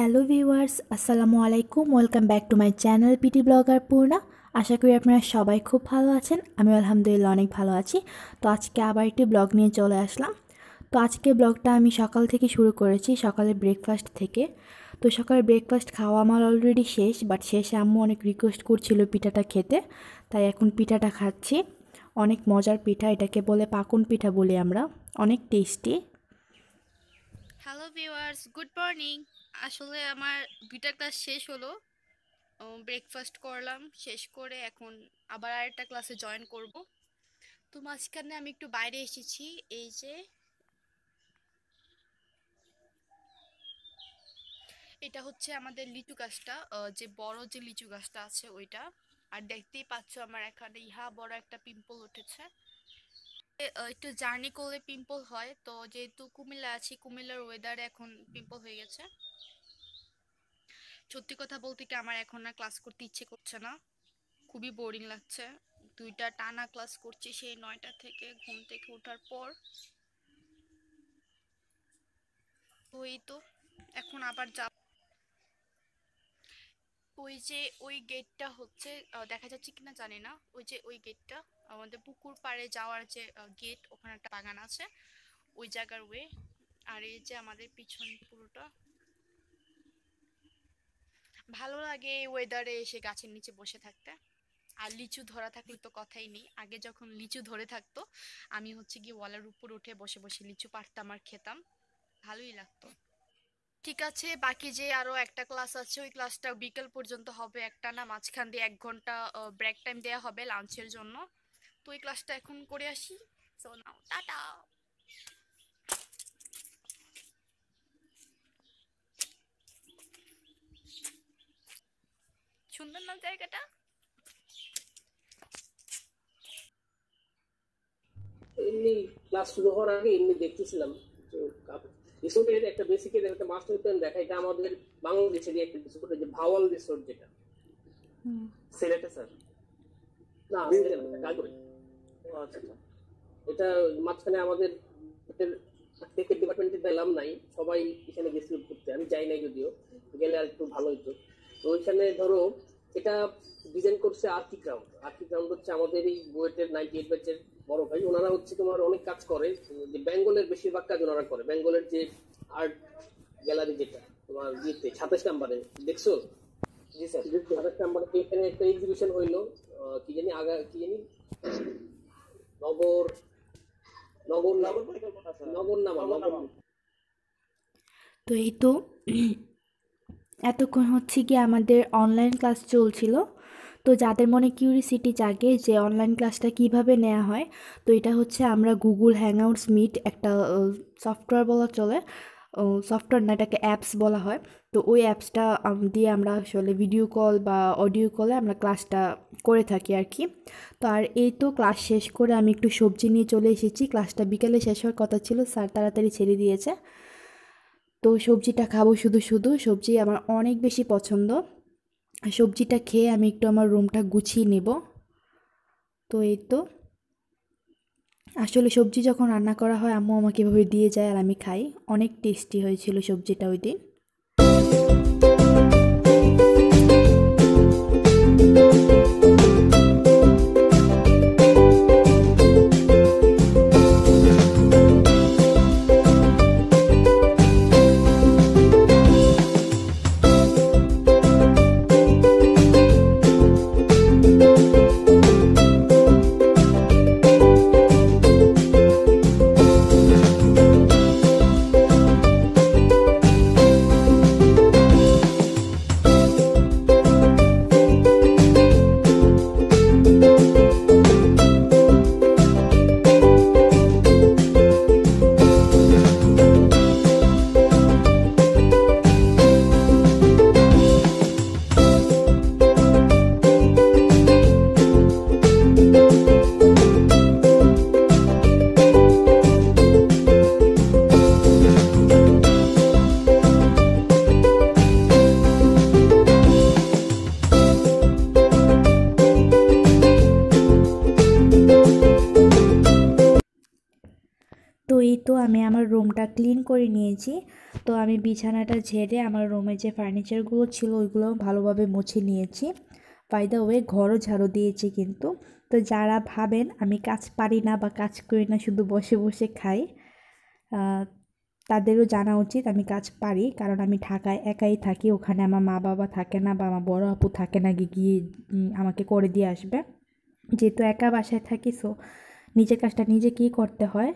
hello viewers আসসালামু আলাইকুম welcome back to my channel PT blogger Purna আশা করি আপনারা সবাই খুব ভালো আছেন আমি আলহামদুলিল্লাহ অনেক ভালো আছি তো আজকে আবার একটি ব্লগ নিয়ে চলে আসলাম তো আজকে ব্লগটা আমি সকাল থেকে শুরু করেছি সকালের ব্রেকফাস্ট থেকে তো সকালের ব্রেকফাস্ট খাওয়া আমার অলরেডি শেষ বাট শেষে আম্মু অনেক রিকোয়েস্ট করছিল পিঠাটা খেতে তাই এখন পিঠাটা খাচ্ছি অনেক মজার পিঠা এটাকে বলে পাকুন পিঠা বলি আমরা অনেক tasty hello viewers good morning আসলে আমার দুইটা ক্লাস শেষ হলো ব্রেকফাস্ট করলাম শেষ করে এখন আবার আরেকটা ক্লাসে জয়েন করব তো মাঝখানে আমি একটু বাইরে এসেছি এই যে এটা হচ্ছে আমাদের লিচু গাছটা যে বড় যে লিচু গাছটা আছে ওইটা আর দেখতেই পাচ্ছ আমার এখানে ইহা বড় একটা পিম্পল উঠেছে একটু জার্নি করলে পিম্পল হয় তো যেহেতু কুমিল্লা আছি কুমিল্লার ওয়েদারে এখন পিম্পল হয়ে গেছে সত্যি কথা বলতে কি আমার এখন আর ক্লাস করতে ইচ্ছে করছে না খুবই বোরিং লাগছে দুইটা টানা ক্লাস করছি সেই নয়টা থেকে ঘুম থেকে ওঠার পর ওই তো এখন আবার যাব ওই যে ওই গেটটা হচ্ছে দেখা যাচ্ছে কিনা জানি না ওই যে ওই গেটটা আমাদের পুকুর পাড়ে যাওয়ার যে গেট ওখানে একটা বাগান আছে ওই জায়গার ওয়ে আর এই যে আমাদের পিছন পুরোটা ভালো লাগে এই ওয়েদারে এসে গাছের নিচে বসে থাকতে আর লিচু ধরা থাকলে তো কথাই নেই আগে যখন লিচু ধরে থাকতো আমি হচ্ছে গিয়ে ওয়ালার উপর উঠে বসে বসে লিচু পারতাম আর খেতাম ভালোই লাগতো ঠিক আছে বাকি যে আরো একটা ক্লাস আছে ওই ক্লাসটা বিকেল পর্যন্ত হবে একটা না মাঝখান দিয়ে এক ঘন্টা ব্রেক টাইম দেওয়া হবে লাঞ্চের জন্য তো ওই ক্লাসটা এখন করে আসি সো নাও টাটা সুন্দর না জায়গাটা এমনি ক্লাস শুরু হওয়ার আগে এমনি দেখতেছিলাম রিসোর্টের একটা একটা মাস্টার প্ল্যান দেখা এটা আমাদের বাংলাদেশের একটা রিসোর্ট যে ভাওয়াল রিসোর্ট যেটা সিলেটে স্যার না আচ্ছা, আচ্ছা এটা মাঝখানে আমাদের ক্রিকেট ডিপার্টমেন্টের পেলাম নাই সবাই এখানে গেছিল ঘুরতে আমি যাই নাই যদিও গেলে আর একটু ভালো হতো তো ওইখানে ধরো এটা ডিজাইন করছে আর্থিক রাউন্ড আর্থিক রাউন্ড হচ্ছে আমাদের এই বুয়েটের নাইনটি এইট ব্যাচের বড় ভাই ওনারা হচ্ছে তোমার অনেক কাজ করে যে বেঙ্গলের বেশিরভাগ কাজ ওনারা করে বেঙ্গলের যে আর্ট গ্যালারি যেটা তোমার ইয়েতে সাতাশ নাম্বারে দেখছো জি স্যার সাতাশ নাম্বারে এখানে একটা এক্সিবিশন হইলো কি জানি আগা কি জানি নগর নগর নগর নামা নগর তো এই তো এতক্ষণ হচ্ছে গিয়ে আমাদের অনলাইন ক্লাস চলছিল তো যাদের মনে কিউরিসিটি জাগে যে অনলাইন ক্লাসটা কিভাবে নেওয়া হয় তো এটা হচ্ছে আমরা গুগল হ্যাংআউটস মিট একটা সফটওয়্যার বলা চলে সফটওয়্যার না এটাকে অ্যাপস বলা হয় তো ওই অ্যাপসটা দিয়ে আমরা আসলে ভিডিও কল বা অডিও কলে আমরা ক্লাসটা করে থাকি আর কি তো আর এই তো ক্লাস শেষ করে আমি একটু সবজি নিয়ে চলে এসেছি ক্লাসটা বিকেলে শেষ হওয়ার কথা ছিল স্যার তাড়াতাড়ি ছেড়ে দিয়েছে তো সবজিটা খাবো শুধু শুধু সবজি আমার অনেক বেশি পছন্দ সবজিটা খেয়ে আমি একটু আমার রুমটা গুছিয়ে নেব তো এই তো আসলে সবজি যখন রান্না করা হয় আম্মু আমাকে এভাবে দিয়ে যায় আর আমি খাই অনেক টেস্টি হয়েছিল সবজিটা ওই দিন আমি বিছানাটা ঝেড়ে আমার রুমে যে ফার্নিচারগুলো ছিল ওইগুলো ভালোভাবে মুছে নিয়েছি বাই ওয়ে ঘরও ঝাড়ু দিয়েছি কিন্তু তো যারা ভাবেন আমি কাজ পারি না বা কাজ করি না শুধু বসে বসে খাই তাদেরও জানা উচিত আমি কাজ পারি কারণ আমি ঢাকায় একাই থাকি ওখানে আমার মা বাবা থাকে না বা আমার বড় আপু থাকে না গিয়ে আমাকে করে দিয়ে আসবে যেহেতু একা বাসায় থাকি সো নিজের কাজটা নিজে কী করতে হয়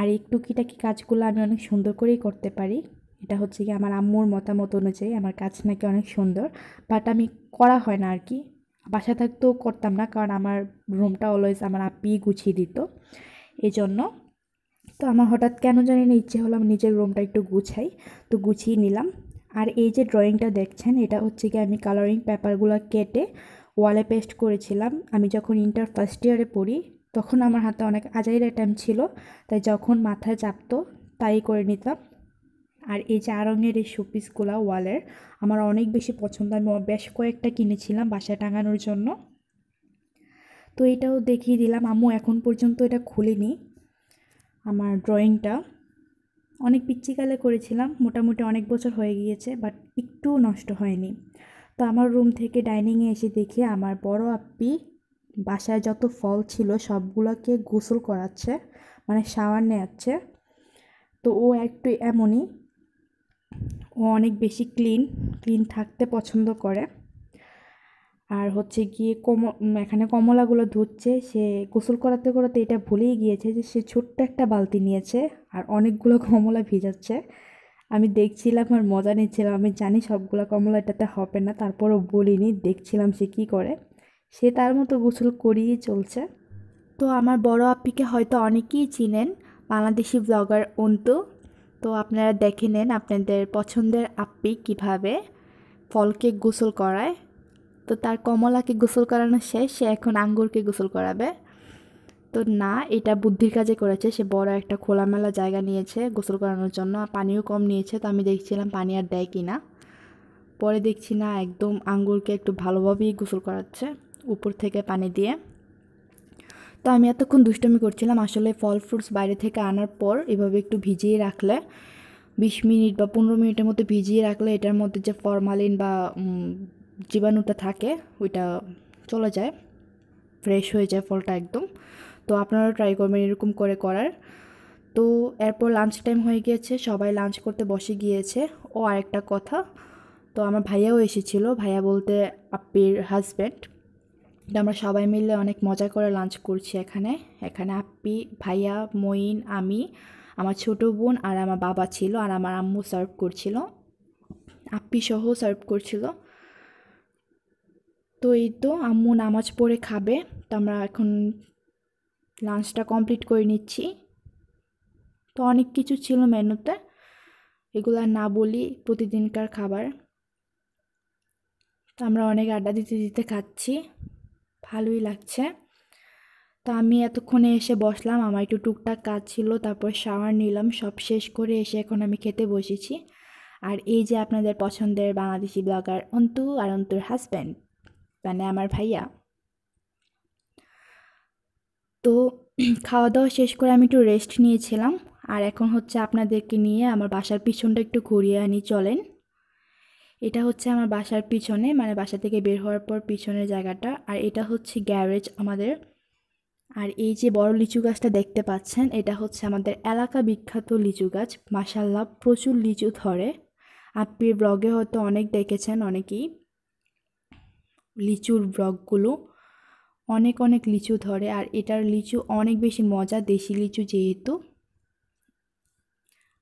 আর একটু কিটা কি কাজগুলো আমি অনেক সুন্দর করেই করতে পারি এটা হচ্ছে কি আমার আম্মুর মতামত অনুযায়ী আমার কাজ নাকি অনেক সুন্দর বাট আমি করা হয় না আর কি বাসা থাকতেও করতাম না কারণ আমার রুমটা অলওয়েজ আমার আপি গুছিয়ে দিত এই জন্য তো আমার হঠাৎ কেন জানি না ইচ্ছে হলো আমি নিজের রুমটা একটু গুছাই তো গুছিয়ে নিলাম আর এই যে ড্রয়িংটা দেখছেন এটা হচ্ছে কি আমি কালারিং পেপারগুলো কেটে ওয়ালে পেস্ট করেছিলাম আমি যখন ইন্টার ফার্স্ট ইয়ারে পড়ি তখন আমার হাতে অনেক আজাইরা টাইম ছিল তাই যখন মাথায় চাপতো তাই করে নিতাম আর এই চা রঙের এই শোপিসগুলা ওয়ালের আমার অনেক বেশি পছন্দ আমি বেশ কয়েকটা কিনেছিলাম বাসায় টাঙানোর জন্য তো এটাও দেখিয়ে দিলাম আম্মু এখন পর্যন্ত এটা খুলিনি আমার ড্রয়িংটা অনেক পিচ্চিকালে করেছিলাম মোটামুটি অনেক বছর হয়ে গিয়েছে বাট একটুও নষ্ট হয়নি তো আমার রুম থেকে ডাইনিংয়ে এসে দেখি আমার বড় আপ্পি বাসায় যত ফল ছিল সবগুলোকে গোসল করাচ্ছে মানে শাওয়ার নেয়াচ্ছে তো ও একটু এমনই ও অনেক বেশি ক্লিন ক্লিন থাকতে পছন্দ করে আর হচ্ছে গিয়ে কম এখানে কমলাগুলো ধুচ্ছে সে গোসল করাতে করাতে এটা ভুলেই গিয়েছে যে সে ছোট্ট একটা বালতি নিয়েছে আর অনেকগুলো কমলা ভিজাচ্ছে আমি দেখছিলাম আর মজা নিচ্ছিলাম আমি জানি সবগুলো কমলা এটাতে হবে না তারপরও বলিনি দেখছিলাম সে কি করে সে তার মতো গোসল করিয়ে চলছে তো আমার বড় আপিকে হয়তো অনেকেই চিনেন বাংলাদেশি ব্লগার অন্তু তো আপনারা দেখে নেন আপনাদের পছন্দের আপ্পি কিভাবে ফলকে গোসল করায় তো তার কমলাকে গোসল করানো শেষ সে এখন আঙ্গুরকে গোসল করাবে তো না এটা বুদ্ধির কাজে করেছে সে বড় একটা খোলামেলা জায়গা নিয়েছে গোসল করানোর জন্য পানিও কম নিয়েছে তো আমি দেখছিলাম পানি আর দেয় কি না পরে দেখছি না একদম আঙ্গুরকে একটু ভালোভাবেই গোসল করাচ্ছে উপর থেকে পানি দিয়ে তো আমি এতক্ষণ দুষ্টমি করছিলাম আসলে ফল ফ্রুটস বাইরে থেকে আনার পর এভাবে একটু ভিজিয়ে রাখলে বিশ মিনিট বা পনেরো মিনিটের মধ্যে ভিজিয়ে রাখলে এটার মধ্যে যে ফরমালিন বা জীবাণুটা থাকে ওইটা চলে যায় ফ্রেশ হয়ে যায় ফলটা একদম তো আপনারাও ট্রাই করবেন এরকম করে করার তো এরপর লাঞ্চ টাইম হয়ে গিয়েছে সবাই লাঞ্চ করতে বসে গিয়েছে ও আরেকটা কথা তো আমার ভাইয়াও এসেছিলো ভাইয়া বলতে আপ্পির হাজব্যান্ড আমরা সবাই মিলে অনেক মজা করে লাঞ্চ করছি এখানে এখানে আপ্পি ভাইয়া মইন আমি আমার ছোট বোন আর আমার বাবা ছিল আর আমার আম্মু সার্ভ করছিল আপি সহ সার্ভ করছিল তো এই তো আম্মু নামাজ পড়ে খাবে তো আমরা এখন লাঞ্চটা কমপ্লিট করে নিচ্ছি তো অনেক কিছু ছিল মেনুতে এগুলো না বলি প্রতিদিনকার খাবার তো আমরা অনেক আড্ডা দিতে দিতে খাচ্ছি ভালোই লাগছে তো আমি এতক্ষণে এসে বসলাম আমার একটু টুকটাক কাজ ছিল তারপর শাওয়ার নিলাম সব শেষ করে এসে এখন আমি খেতে বসেছি আর এই যে আপনাদের পছন্দের বাংলাদেশি ব্লগার অন্তু আর অন্তুর হাজব্যান্ড মানে আমার ভাইয়া তো খাওয়া দাওয়া শেষ করে আমি একটু রেস্ট নিয়েছিলাম আর এখন হচ্ছে আপনাদেরকে নিয়ে আমার বাসার পিছনটা একটু ঘুরিয়ে আনি চলেন এটা হচ্ছে আমার বাসার পিছনে মানে বাসা থেকে বের হওয়ার পর পিছনের জায়গাটা আর এটা হচ্ছে গ্যারেজ আমাদের আর এই যে বড় লিচু গাছটা দেখতে পাচ্ছেন এটা হচ্ছে আমাদের এলাকা বিখ্যাত লিচু গাছ মাসাল্লাহ প্রচুর লিচু ধরে আপনি ব্লগে হয়তো অনেক দেখেছেন অনেকেই লিচুর ব্লগগুলো অনেক অনেক লিচু ধরে আর এটার লিচু অনেক বেশি মজা দেশি লিচু যেহেতু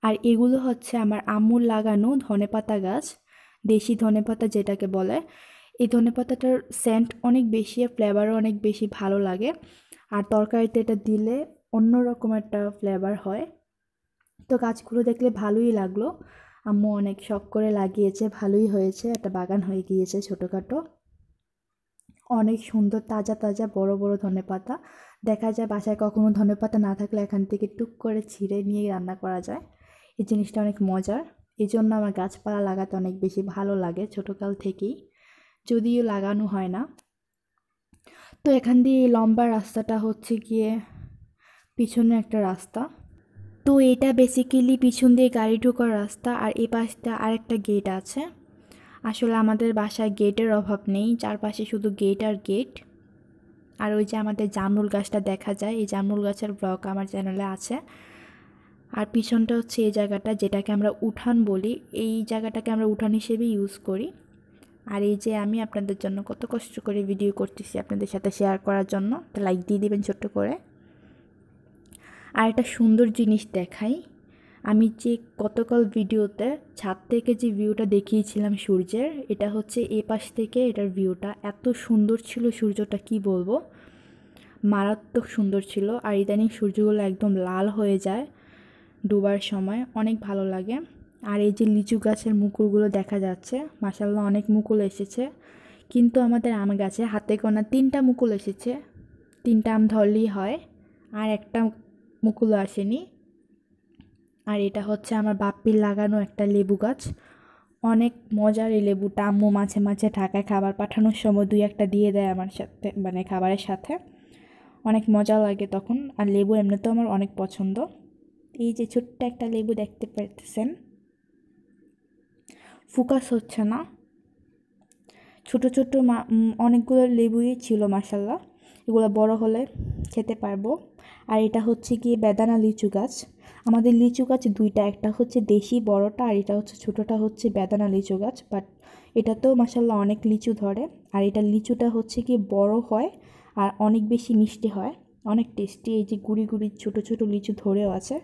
আর এগুলো হচ্ছে আমার আমুল লাগানো ধনেপাতা গাছ দেশি ধনেপাতা যেটাকে বলে এই ধনেপাতাটার সেন্ট অনেক বেশি আর ফ্লেভারও অনেক বেশি ভালো লাগে আর তরকারিতে এটা দিলে অন্যরকম একটা ফ্লেভার হয় তো গাছগুলো দেখলে ভালোই লাগলো আম্মু অনেক শখ করে লাগিয়েছে ভালোই হয়েছে একটা বাগান হয়ে গিয়েছে ছোটোখাটো অনেক সুন্দর তাজা তাজা বড় বড় ধনে পাতা দেখা যায় বাসায় কখনো ধনে পাতা না থাকলে এখান থেকে টুক করে ছিঁড়ে নিয়ে রান্না করা যায় এই জিনিসটা অনেক মজার এই জন্য আমার গাছপালা লাগাতে অনেক বেশি ভালো লাগে ছোটোকাল থেকেই যদিও লাগানো হয় না তো এখান দিয়ে লম্বা রাস্তাটা হচ্ছে গিয়ে পিছনে একটা রাস্তা তো এটা বেসিক্যালি পিছন দিয়ে গাড়ি ঢোকার রাস্তা আর এ পাশটা আরেকটা গেট আছে আসলে আমাদের বাসায় গেটের অভাব নেই চারপাশে শুধু গেট আর গেট আর ওই যে আমাদের জামরুল গাছটা দেখা যায় এই জামরুল গাছের ব্লক আমার চ্যানেলে আছে আর পিছনটা হচ্ছে এই জায়গাটা যেটাকে আমরা উঠান বলি এই জায়গাটাকে আমরা উঠান হিসেবে ইউজ করি আর এই যে আমি আপনাদের জন্য কত কষ্ট করে ভিডিও করতেছি আপনাদের সাথে শেয়ার করার জন্য তো লাইক দিয়ে দেবেন ছোট্ট করে আর একটা সুন্দর জিনিস দেখাই আমি যে গতকাল ভিডিওতে ছাদ থেকে যে ভিউটা দেখিয়েছিলাম সূর্যের এটা হচ্ছে এ পাশ থেকে এটার ভিউটা এত সুন্দর ছিল সূর্যটা কি বলবো মারাত্মক সুন্দর ছিল আর ইদানিং সূর্যগুলো একদম লাল হয়ে যায় ডুবার সময় অনেক ভালো লাগে আর এই যে লিচু গাছের মুকুলগুলো দেখা যাচ্ছে মাসাল্লাহ অনেক মুকুল এসেছে কিন্তু আমাদের আম গাছে হাতে কোনা তিনটা মুকুল এসেছে তিনটা আম ধরলেই হয় আর একটা মুকুলও আসেনি আর এটা হচ্ছে আমার বাপ্পির লাগানো একটা লেবু গাছ অনেক মজার এই লেবুটা আম্মু মাঝে মাঝে ঢাকায় খাবার পাঠানোর সময় দুই একটা দিয়ে দেয় আমার সাথে মানে খাবারের সাথে অনেক মজা লাগে তখন আর লেবু এমনিতেও আমার অনেক পছন্দ এই যে ছোট্ট একটা লেবু দেখতে পাইতেছেন ফোকাস হচ্ছে না ছোট ছোট অনেকগুলো লেবুই ছিল মাসাল্লাহ এগুলো বড় হলে খেতে পারবো আর এটা হচ্ছে গিয়ে বেদানা লিচু গাছ আমাদের লিচু গাছ দুইটা একটা হচ্ছে দেশি বড়টা আর এটা হচ্ছে ছোটোটা হচ্ছে বেদানা লিচু গাছ বাট এটা তো মাসাল্লাহ অনেক লিচু ধরে আর এটা লিচুটা হচ্ছে কি বড় হয় আর অনেক বেশি মিষ্টি হয় অনেক টেস্টি এই যে গুড়ি গুড়ি ছোটো ছোটো লিচু ধরেও আছে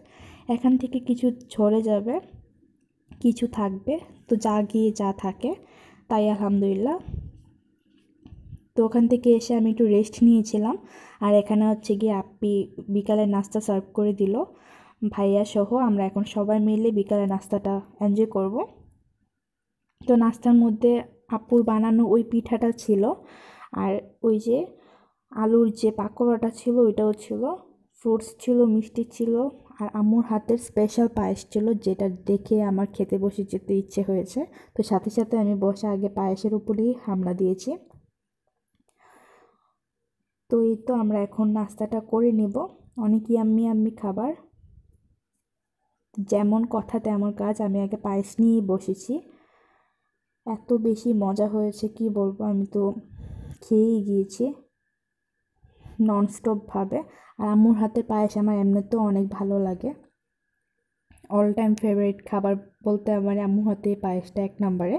এখান থেকে কিছু ঝরে যাবে কিছু থাকবে তো যা গিয়ে যা থাকে তাই আলহামদুলিল্লাহ তো ওখান থেকে এসে আমি একটু রেস্ট নিয়েছিলাম আর এখানে হচ্ছে গিয়ে আপি বিকালে নাস্তা সার্ভ করে দিল ভাইয়া সহ আমরা এখন সবাই মিলে বিকালে নাস্তাটা এনজয় করব তো নাস্তার মধ্যে আপুর বানানো ওই পিঠাটা ছিল আর ওই যে আলুর যে পাকোড়াটা ছিল ওইটাও ছিল ফ্রুটস ছিল মিষ্টি ছিল আর আম্মুর হাতের স্পেশাল পায়েস ছিল যেটা দেখে আমার খেতে বসে যেতে ইচ্ছে হয়েছে তো সাথে সাথে আমি বসে আগে পায়েসের উপরেই হামলা দিয়েছি তো এই তো আমরা এখন নাস্তাটা করে নেব অনেক ইয়াম্মি আম্মি খাবার যেমন কথা তেমন কাজ আমি আগে পায়েস নিয়েই বসেছি এত বেশি মজা হয়েছে কি বলবো আমি তো খেয়েই গিয়েছি ননস্টপভাবে আর আম্মুর হাতের পায়েস আমার এমনিতেও অনেক ভালো লাগে অল টাইম ফেভারিট খাবার বলতে আমার আম্মুর হাতে পায়েসটা এক নম্বরে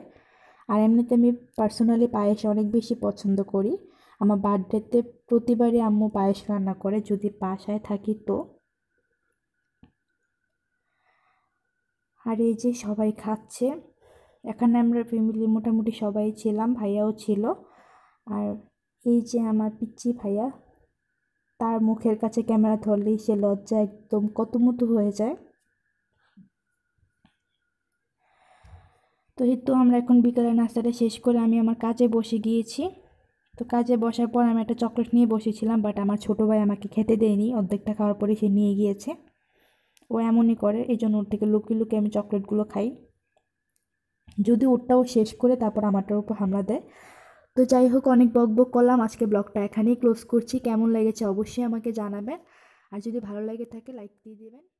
আর এমনিতে আমি পার্সোনালি পায়েস অনেক বেশি পছন্দ করি আমার বার্থডেতে প্রতিবারই আম্মু পায়েস রান্না করে যদি বাসায় থাকি তো আর এই যে সবাই খাচ্ছে এখানে আমরা ফ্যামিলি মোটামুটি সবাই ছিলাম ভাইয়াও ছিল আর এই যে আমার পিচ্ছি ভাইয়া তার মুখের কাছে ক্যামেরা ধরলেই সে লজ্জা একদম মতো হয়ে যায় তো হিতু আমরা এখন বিকালের নাস্তাটা শেষ করে আমি আমার কাজে বসে গিয়েছি তো কাজে বসার পর আমি একটা চকলেট নিয়ে বসেছিলাম বাট আমার ছোটো ভাই আমাকে খেতে দেয়নি অর্ধেকটা খাওয়ার পরে সে নিয়ে গিয়েছে ও এমনই করে এই জন্য ওর থেকে লুকিয়ে লুকিয়ে আমি চকলেটগুলো খাই যদি ওরটাও শেষ করে তারপর আমারটার উপর হামলা দেয় তো যাই হোক অনেক বক বক করলাম আজকে ব্লগটা এখানেই ক্লোজ করছি কেমন লেগেছে অবশ্যই আমাকে জানাবেন আর যদি ভালো লাগে থাকে লাইক দিয়ে দেবেন